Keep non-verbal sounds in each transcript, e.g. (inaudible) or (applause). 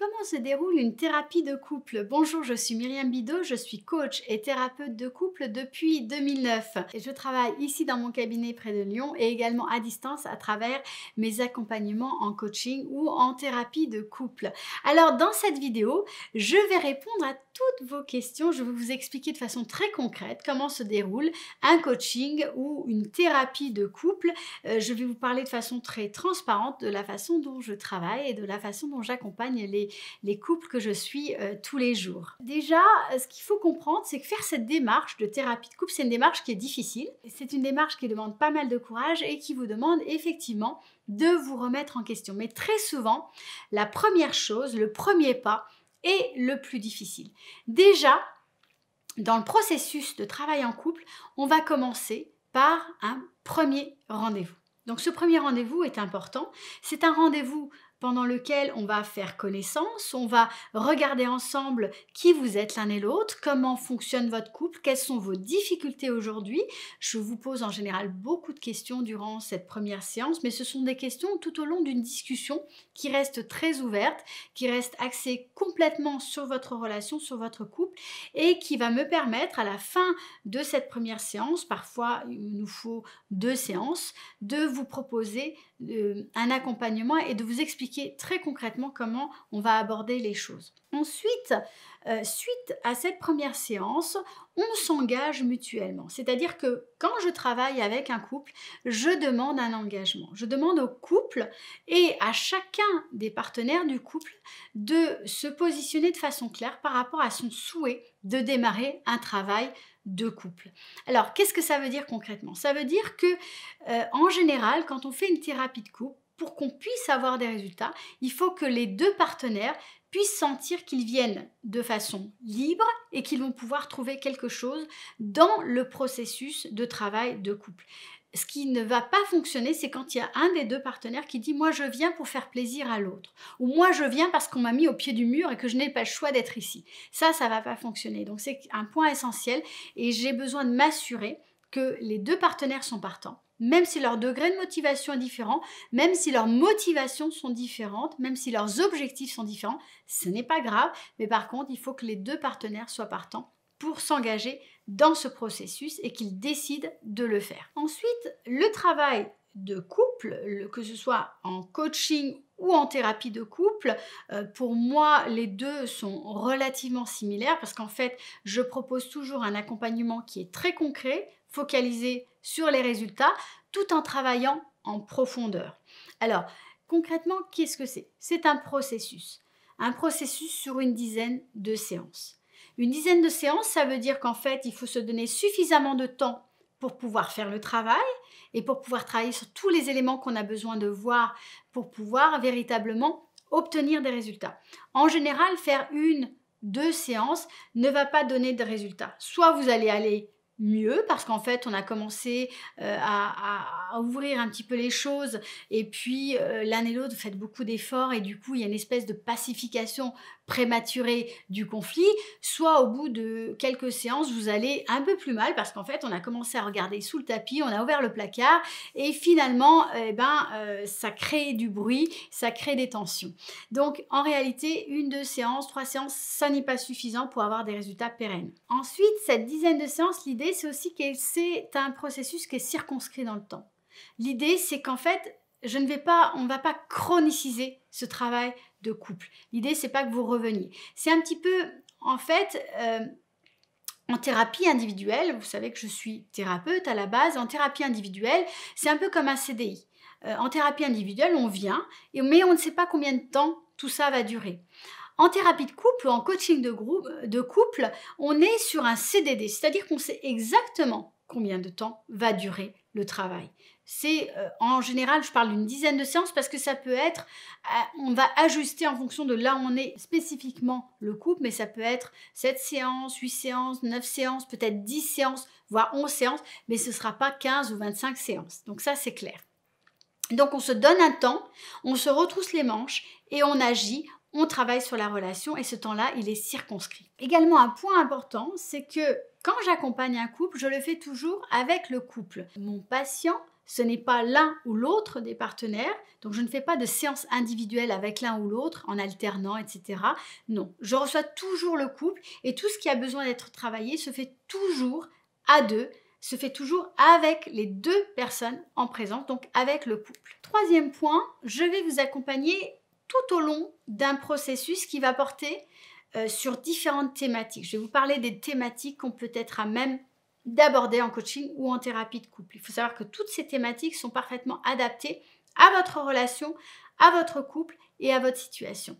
Comment se déroule une thérapie de couple Bonjour, je suis Myriam Bidot, je suis coach et thérapeute de couple depuis 2009 je travaille ici dans mon cabinet près de Lyon et également à distance à travers mes accompagnements en coaching ou en thérapie de couple. Alors dans cette vidéo, je vais répondre à toutes vos questions, je vais vous expliquer de façon très concrète comment se déroule un coaching ou une thérapie de couple. Euh, je vais vous parler de façon très transparente de la façon dont je travaille et de la façon dont j'accompagne les les, couples que je suis euh, tous les jours. Déjà, euh, ce qu'il faut comprendre, c'est que faire cette démarche de thérapie de couple, c'est une démarche qui est difficile. C'est une démarche qui demande pas mal de courage et qui vous demande effectivement de vous remettre en question. Mais très souvent, la première chose, le premier pas, est le plus difficile. Déjà, dans le processus de travail en couple, on va commencer par un premier rendez-vous. Donc ce premier rendez-vous est important. C'est un rendez-vous pendant lequel on va faire connaissance, on va regarder ensemble qui vous êtes l'un et l'autre, comment fonctionne votre couple, quelles sont vos difficultés aujourd'hui. Je vous pose en général beaucoup de questions durant cette première séance, mais ce sont des questions tout au long d'une discussion qui reste très ouverte, qui reste axée complètement sur votre relation, sur votre couple, et qui va me permettre à la fin de cette première séance, parfois il nous faut deux séances, de vous proposer euh, un accompagnement et de vous expliquer très concrètement comment on va aborder les choses. Ensuite, euh, suite à cette première séance, on s'engage mutuellement. C'est-à-dire que quand je travaille avec un couple, je demande un engagement. Je demande au couple et à chacun des partenaires du couple de se positionner de façon claire par rapport à son souhait de démarrer un travail de couple. Alors, qu'est-ce que ça veut dire concrètement Ça veut dire que, euh, en général, quand on fait une thérapie de couple, pour qu'on puisse avoir des résultats, il faut que les deux partenaires puissent sentir qu'ils viennent de façon libre et qu'ils vont pouvoir trouver quelque chose dans le processus de travail de couple. Ce qui ne va pas fonctionner, c'est quand il y a un des deux partenaires qui dit ⁇ moi je viens pour faire plaisir à l'autre ⁇ ou ⁇ moi je viens parce qu'on m'a mis au pied du mur et que je n'ai pas le choix d'être ici ⁇ Ça, ça ne va pas fonctionner. Donc c'est un point essentiel et j'ai besoin de m'assurer que les deux partenaires sont partants même si leur degré de motivation est différent, même si leurs motivations sont différentes, même si leurs objectifs sont différents, ce n'est pas grave, mais par contre, il faut que les deux partenaires soient partants pour s'engager dans ce processus et qu'ils décident de le faire. Ensuite, le travail de couple, que ce soit en coaching ou en thérapie de couple. Euh, pour moi, les deux sont relativement similaires parce qu'en fait, je propose toujours un accompagnement qui est très concret, focalisé sur les résultats tout en travaillant en profondeur. Alors, concrètement, qu'est-ce que c'est C'est un processus. Un processus sur une dizaine de séances. Une dizaine de séances, ça veut dire qu'en fait, il faut se donner suffisamment de temps pour pouvoir faire le travail et pour pouvoir travailler sur tous les éléments qu'on a besoin de voir pour pouvoir véritablement obtenir des résultats. En général, faire une, deux séances ne va pas donner de résultats. Soit vous allez aller mieux parce qu'en fait on a commencé euh, à, ouvrir un petit peu les choses et puis euh, l'un et l'autre fait beaucoup d'efforts et du coup il y a une espèce de pacification prématurée du conflit soit au bout de quelques séances vous allez un peu plus mal parce qu'en fait on a commencé à regarder sous le tapis on a ouvert le placard et finalement eh ben euh, ça crée du bruit ça crée des tensions donc en réalité une deux séances trois séances ça n'est pas suffisant pour avoir des résultats pérennes ensuite cette dizaine de séances l'idée c'est aussi que c'est un processus qui est circonscrit dans le temps. L'idée, c'est qu'en fait, je ne vais pas, on ne va pas chroniciser ce travail de couple. L'idée, c'est pas que vous reveniez. C'est un petit peu, en fait, euh, en thérapie individuelle, vous savez que je suis thérapeute à la base, en thérapie individuelle, c'est un peu comme un CDI. Euh, en thérapie individuelle, on vient, mais on ne sait pas combien de temps tout ça va durer. En thérapie de couple en coaching de, groupe, de couple, on est sur un CDD, c'est-à-dire qu'on sait exactement combien de temps va durer le travail. C'est euh, en général, je parle d'une dizaine de séances parce que ça peut être, euh, on va ajuster en fonction de là où on est spécifiquement le couple, mais ça peut être 7 séances, 8 séances, 9 séances, peut-être 10 séances, voire 11 séances, mais ce ne sera pas 15 ou 25 séances. Donc ça, c'est clair. Donc on se donne un temps, on se retrousse les manches et on agit on travaille sur la relation et ce temps-là, il est circonscrit. Également, un point important, c'est que quand j'accompagne un couple, je le fais toujours avec le couple. Mon patient, ce n'est pas l'un ou l'autre des partenaires, donc je ne fais pas de séance individuelle avec l'un ou l'autre en alternant, etc. Non, je reçois toujours le couple et tout ce qui a besoin d'être travaillé se fait toujours à deux se fait toujours avec les deux personnes en présence, donc avec le couple. Troisième point, je vais vous accompagner tout au long d'un processus qui va porter euh, sur différentes thématiques. Je vais vous parler des thématiques qu'on peut être à même d'aborder en coaching ou en thérapie de couple. Il faut savoir que toutes ces thématiques sont parfaitement adaptées à votre relation, à votre couple et à votre situation.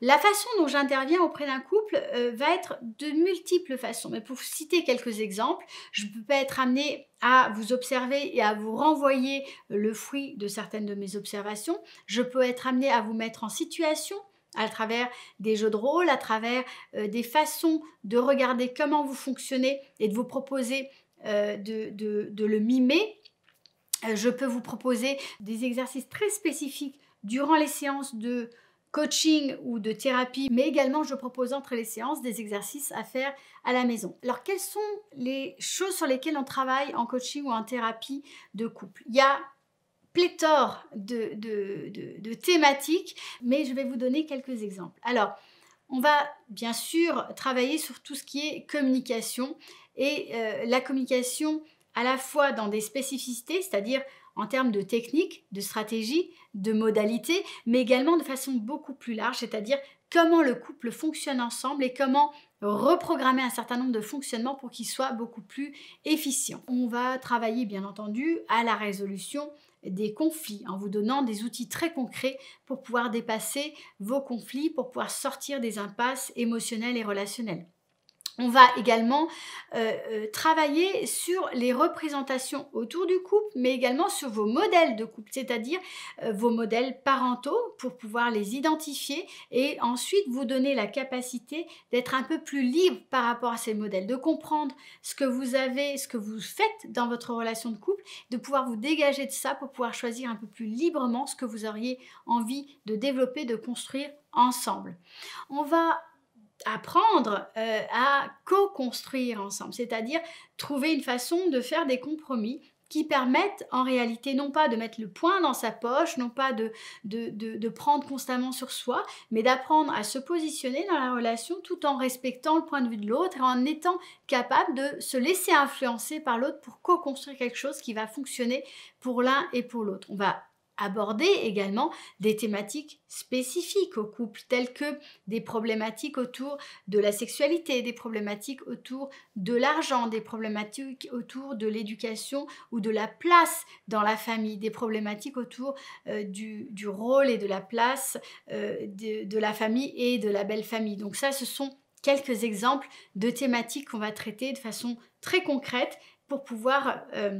La façon dont j'interviens auprès d'un couple euh, va être de multiples façons. Mais pour citer quelques exemples, je peux être amenée à vous observer et à vous renvoyer euh, le fruit de certaines de mes observations. Je peux être amenée à vous mettre en situation à travers des jeux de rôle, à travers euh, des façons de regarder comment vous fonctionnez et de vous proposer de le mimer je peux vous proposer des exercices très spécifiques durant les séances de coaching ou de thérapie, mais également je propose entre les séances des exercices à faire à la maison. Alors quelles sont les choses sur lesquelles on travaille en coaching ou en thérapie de couple Il y a pléthore de, thématiques, mais je vais vous donner quelques exemples. Alors, on va bien sûr travailler sur tout ce qui est communication et euh, la communication à la fois dans des spécificités, c'est-à-dire en termes de technique, de stratégie, de modalité, mais également de façon beaucoup plus large, c'est-à-dire comment le couple fonctionne ensemble et comment reprogrammer un certain nombre de fonctionnements pour qu'ils soient beaucoup plus efficients. On va travailler bien entendu à la résolution des conflits en vous donnant des outils très concrets pour pouvoir dépasser vos conflits, pour pouvoir sortir des impasses émotionnelles et relationnelles. On va également euh, euh, travailler sur les représentations autour du couple, mais également sur vos modèles de couple, c'est-à-dire euh, vos modèles parentaux pour pouvoir les identifier et ensuite vous donner la capacité d'être un peu plus libre par rapport à ces modèles, de comprendre ce que vous avez, ce que vous faites dans votre relation de couple, de pouvoir vous dégager de ça pour pouvoir choisir un peu plus librement ce que vous auriez envie de développer, de construire ensemble. On va apprendre euh, à co-construire ensemble, c'est-à-dire trouver une façon de faire des compromis qui permettent en réalité non pas de mettre le point dans sa poche, non pas de, prendre constamment sur soi, mais d'apprendre à se positionner dans la relation tout en respectant le point de vue de l'autre et en étant capable de se laisser influencer par l'autre pour co-construire quelque chose qui va fonctionner pour l'un et pour l'autre. On va aborder également des thématiques spécifiques au couple, telles que des problématiques autour de la sexualité, des problématiques autour de l'argent, des problématiques autour de l'éducation ou de la place dans la famille, des problématiques autour euh, du, rôle et de la place euh, de, la famille et de la belle famille. Donc ça, ce sont quelques exemples de thématiques qu'on va traiter de façon très concrète pour pouvoir... Euh,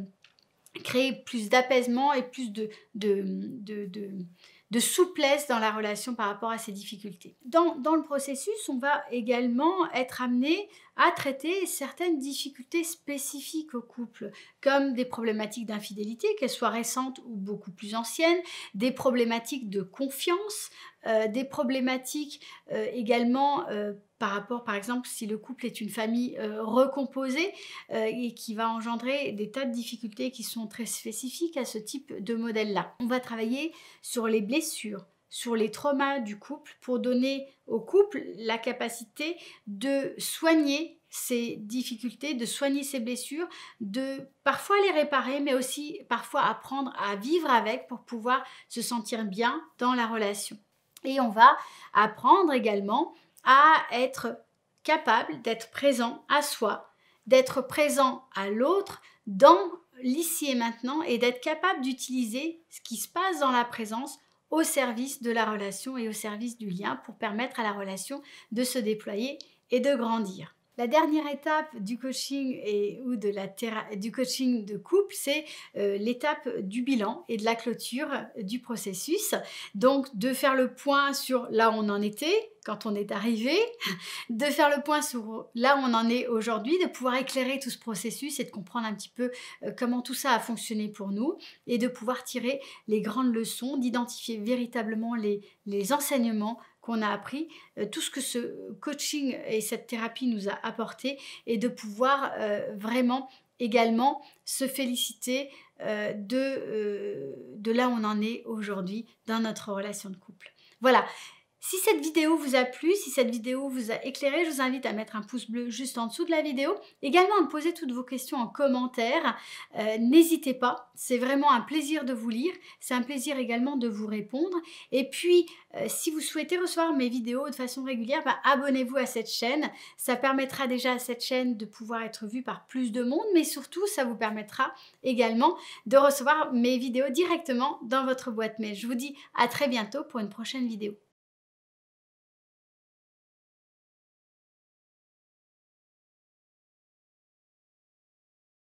créer plus d'apaisement et plus de, de, souplesse dans la relation par rapport à ces difficultés. Dans, le processus, on va également être amené à traiter certaines difficultés spécifiques au couple, comme des problématiques d'infidélité, qu'elles soient récentes ou beaucoup plus anciennes, des problématiques de confiance, euh, des problématiques euh, également... Euh, par rapport, par exemple, si le couple est une famille euh, recomposée euh, et qui va engendrer des tas de difficultés qui sont très spécifiques à ce type de modèle-là. On va travailler sur les blessures, sur les traumas du couple pour donner au couple la capacité de soigner ses difficultés, de soigner ses blessures, de parfois les réparer, mais aussi parfois apprendre à vivre avec pour pouvoir se sentir bien dans la relation. Et on va apprendre également à être capable d'être présent à soi, d'être présent à l'autre dans l'ici et maintenant et d'être capable d'utiliser ce qui se passe dans la présence au service de la relation et au service du lien pour permettre à la relation de se déployer et de grandir. La dernière étape du coaching et ou de la du coaching de couple, c'est euh, l'étape du bilan et de la clôture du processus. Donc de faire le point sur là où on en était quand on est arrivé, (laughs) de faire le point sur là où on en est aujourd'hui, de pouvoir éclairer tout ce processus et de comprendre un petit peu euh, comment tout ça a fonctionné pour nous et de pouvoir tirer les grandes leçons, d'identifier véritablement les, les enseignements qu'on a appris, euh, tout ce que ce coaching et cette thérapie nous a apporté et de pouvoir euh, vraiment également se féliciter euh, de, de là où on en est aujourd'hui dans notre relation de couple. Voilà, si cette vidéo vous a plu, si cette vidéo vous a éclairé, je vous invite à mettre un pouce bleu juste en dessous de la vidéo. Également à me poser toutes vos questions en commentaire. Euh, n'hésitez pas, c'est vraiment un plaisir de vous lire. C'est un plaisir également de vous répondre. Et puis, euh, si vous souhaitez recevoir mes vidéos de façon régulière, bah, abonnez-vous à cette chaîne. Ça permettra déjà à cette chaîne de pouvoir être vue par plus de monde, mais surtout, ça vous permettra également de recevoir mes vidéos directement dans votre boîte mail. Je vous dis à très bientôt pour une prochaine vidéo.